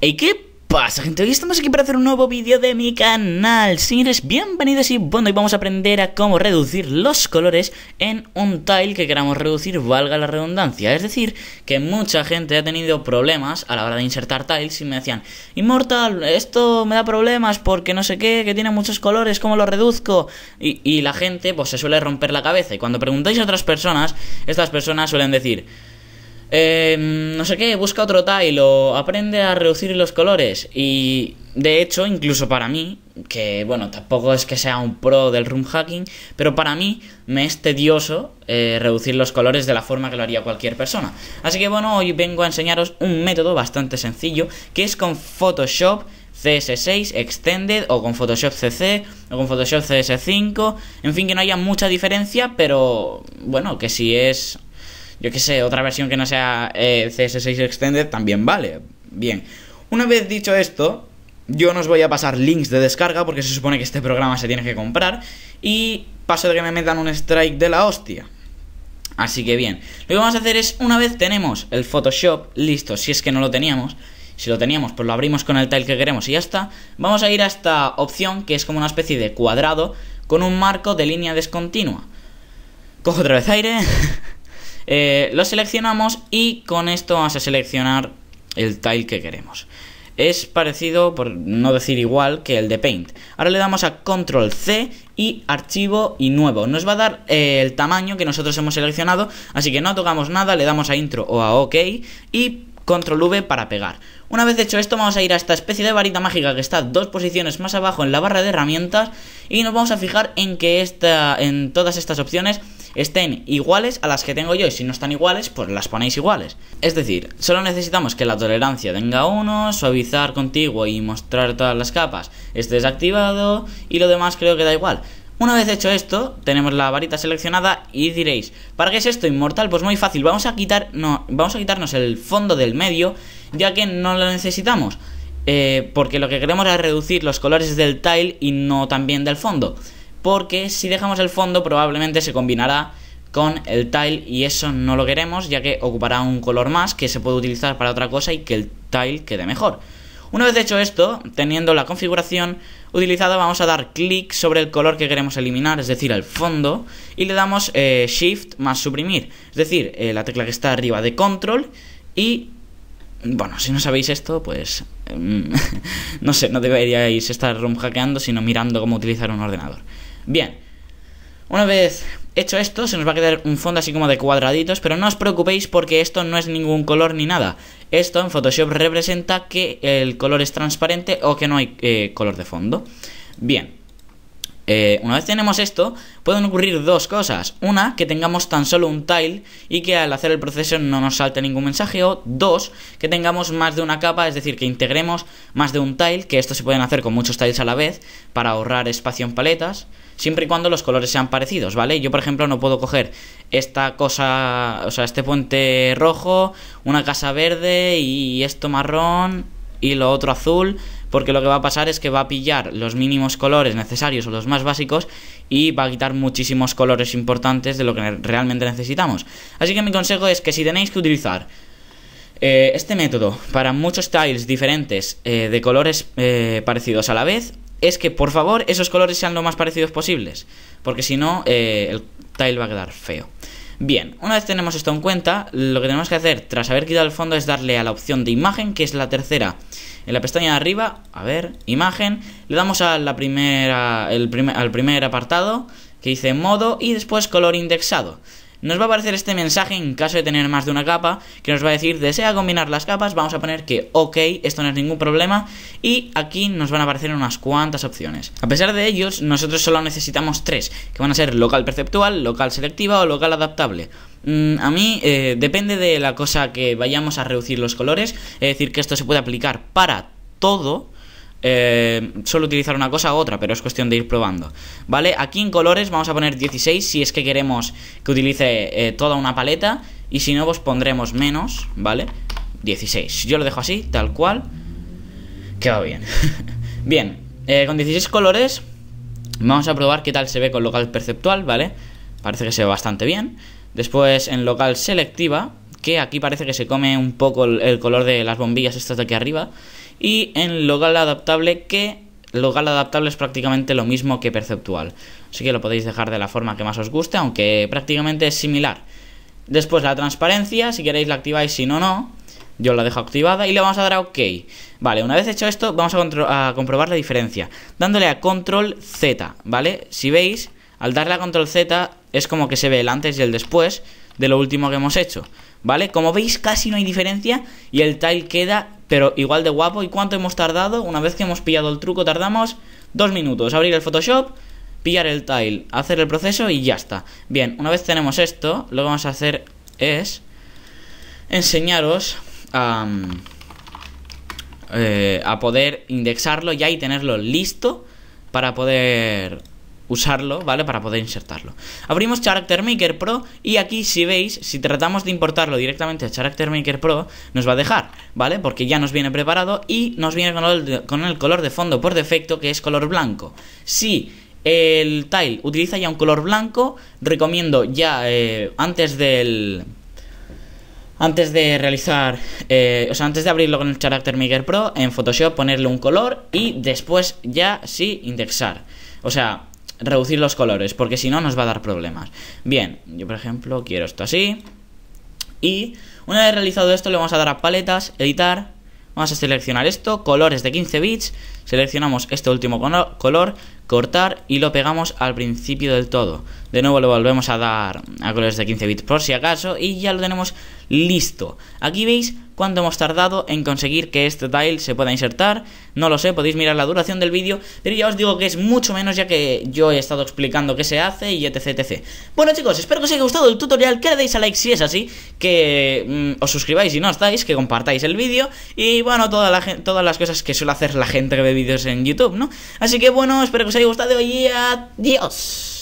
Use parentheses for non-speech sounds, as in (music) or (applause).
¿Y qué pasa gente? Hoy estamos aquí para hacer un nuevo vídeo de mi canal si eres bienvenidos y bueno, hoy vamos a aprender a cómo reducir los colores en un tile que queramos reducir, valga la redundancia Es decir, que mucha gente ha tenido problemas a la hora de insertar tiles y me decían Inmortal, esto me da problemas porque no sé qué, que tiene muchos colores, ¿cómo lo reduzco? Y, y la gente pues se suele romper la cabeza y cuando preguntáis a otras personas, estas personas suelen decir Em, no sé qué, busca otro tile o aprende a reducir los colores. Y de hecho, incluso para mí, que bueno, tampoco es que sea un pro del room hacking, pero para mí me es tedioso eh, reducir los colores de la forma que lo haría cualquier persona. Así que bueno, hoy vengo a enseñaros un método bastante sencillo que es con Photoshop. CS6 Extended o con Photoshop CC o con Photoshop CS5, en fin que no haya mucha diferencia, pero bueno, que si es yo qué sé, otra versión que no sea eh, CS6 Extended también vale. Bien, una vez dicho esto, yo no os voy a pasar links de descarga porque se supone que este programa se tiene que comprar y paso de que me metan un strike de la hostia. Así que bien, lo que vamos a hacer es, una vez tenemos el Photoshop listo, si es que no lo teníamos, si lo teníamos, pues lo abrimos con el tile que queremos y ya está, vamos a ir a esta opción que es como una especie de cuadrado con un marco de línea descontinua. Cojo otra vez aire. (laughs) Eh, lo seleccionamos y con esto vamos a seleccionar el tile que queremos. Es parecido, por no decir igual, que el de Paint. Ahora le damos a Control C y Archivo y Nuevo. Nos va a dar eh, el tamaño que nosotros hemos seleccionado, así que no tocamos nada, le damos a Intro o a OK y Control V para pegar. Una vez hecho esto vamos a ir a esta especie de varita mágica que está dos posiciones más abajo en la barra de herramientas y nos vamos a fijar en que esta, en todas estas opciones estén iguales a las que tengo yo y si no están iguales, pues las ponéis iguales. Es decir, solo necesitamos que la tolerancia tenga uno. suavizar contigo y mostrar todas las capas esté desactivado y lo demás creo que da igual. Una vez hecho esto, tenemos la varita seleccionada y diréis, ¿para qué es esto inmortal? Pues muy fácil, vamos a, quitar, no, vamos a quitarnos el fondo del medio ya que no lo necesitamos. Eh, porque lo que queremos es reducir los colores del tile y no también del fondo porque si dejamos el fondo probablemente se combinará con el tile y eso no lo queremos ya que ocupará un color más que se puede utilizar para otra cosa y que el tile quede mejor. Una vez hecho esto, teniendo la configuración utilizada, vamos a dar clic sobre el color que queremos eliminar, es decir, el fondo, y le damos eh, Shift más suprimir, es decir, eh, la tecla que está arriba de Control y... Bueno, si no sabéis esto, pues... Em, (laughs) no sé, no deberíais estar hackeando, sino mirando cómo utilizar un ordenador. Bien. Una vez hecho esto, se nos va a quedar un fondo así como de cuadraditos, pero no os preocupéis porque esto no es ningún color ni nada. Esto en Photoshop representa que el color es transparente o que no hay eh, color de fondo. Bien. Eh, una vez tenemos esto, pueden ocurrir dos cosas. Una, que tengamos tan solo un tile y que al hacer el proceso no nos salte ningún mensaje. O dos, que tengamos más de una capa, es decir, que integremos más de un tile, que esto se pueden hacer con muchos tiles a la vez para ahorrar espacio en paletas, siempre y cuando los colores sean parecidos, ¿vale? Yo, por ejemplo, no puedo coger esta cosa, o sea, este puente rojo, una casa verde y esto marrón y lo otro azul porque lo que va a pasar es que va a pillar los mínimos colores necesarios o los más básicos y va a quitar muchísimos colores importantes de lo que realmente necesitamos. Así que mi consejo es que si tenéis que utilizar eh, este método para muchos tiles diferentes eh, de colores eh, parecidos a la vez, es que por favor esos colores sean lo más parecidos posibles, porque si no el tile va a quedar feo. Bien, una vez tenemos esto en cuenta, lo que tenemos que hacer tras haber quitado el fondo es darle a la opción de imagen, que es la tercera. En la pestaña de arriba, a ver, imagen, le damos a la primera, el primer, al primer apartado que dice modo y después color indexado. Nos va a aparecer este mensaje en caso de tener más de una capa, que nos va a decir, desea combinar las capas, vamos a poner que ok, esto no es ningún problema, y aquí nos van a aparecer unas cuantas opciones. A pesar de ellos, nosotros solo necesitamos tres, que van a ser local perceptual, local selectiva o local adaptable. Mm, a mí eh, depende de la cosa que vayamos a reducir los colores, es decir, que esto se puede aplicar para todo, eh, solo utilizar una cosa u otra, pero es cuestión de ir probando. ¿Vale? Aquí en colores vamos a poner 16 si es que queremos que utilice eh, toda una paleta y si no, pues pondremos menos, ¿vale? 16. Yo lo dejo así, tal cual. que va bien. (laughs) bien, eh, con 16 colores vamos a probar qué tal se ve con local perceptual, ¿vale? Parece que se ve bastante bien. Después en local selectiva, que aquí parece que se come un poco el color de las bombillas estas de aquí arriba y en local adaptable que local adaptable es prácticamente lo mismo que perceptual. Así que lo podéis dejar de la forma que más os guste, aunque prácticamente es similar. Después la transparencia, si queréis la activáis, si no, no. Yo la dejo activada y le vamos a dar a OK. Vale, una vez hecho esto, vamos a, a comprobar la diferencia. Dándole a Control Z, ¿vale? Si veis, al darle a Control Z es como que se ve el antes y el después de lo último que hemos hecho. ¿Vale? Como veis, casi no hay diferencia y el tile queda pero igual de guapo. ¿Y cuánto hemos tardado? Una vez que hemos pillado el truco, tardamos dos minutos. Abrir el Photoshop, pillar el tile, hacer el proceso y ya está. Bien, una vez tenemos esto, lo que vamos a hacer es enseñaros a, eh, a poder indexarlo ya y tenerlo listo para poder usarlo, ¿vale? Para poder insertarlo. Abrimos Character Maker Pro y aquí si veis, si tratamos de importarlo directamente a Character Maker Pro, nos va a dejar, ¿vale? Porque ya nos viene preparado y nos viene con el, color de fondo por defecto que es color blanco. Si el tile utiliza ya un color blanco, recomiendo ya eh, antes del... Antes de realizar, eh, o sea, antes de abrirlo con el Character Maker Pro, en Photoshop ponerle un color y después ya sí indexar. O sea, reducir los colores, porque si no nos va a dar problemas. Bien, yo por ejemplo quiero esto así. Y una vez realizado esto le vamos a dar a paletas, editar, vamos a seleccionar esto, colores de 15 bits, seleccionamos este último color, cortar y lo pegamos al principio del todo. De nuevo le volvemos a dar a colores de 15 bits por si acaso y ya lo tenemos listo. Aquí veis cuánto hemos tardado en conseguir que este tile se pueda insertar. No lo sé, podéis mirar la duración del vídeo, pero ya os digo que es mucho menos ya que yo he estado explicando qué se hace y etc, etc. Bueno chicos, espero que os haya gustado el tutorial, que le deis a like si es así, que mm, os suscribáis si no estáis, que compartáis el vídeo y bueno, toda la, todas las cosas que suele hacer la gente que ve vídeos en YouTube, ¿no? Así que bueno, espero que os haya gusta de y adiós.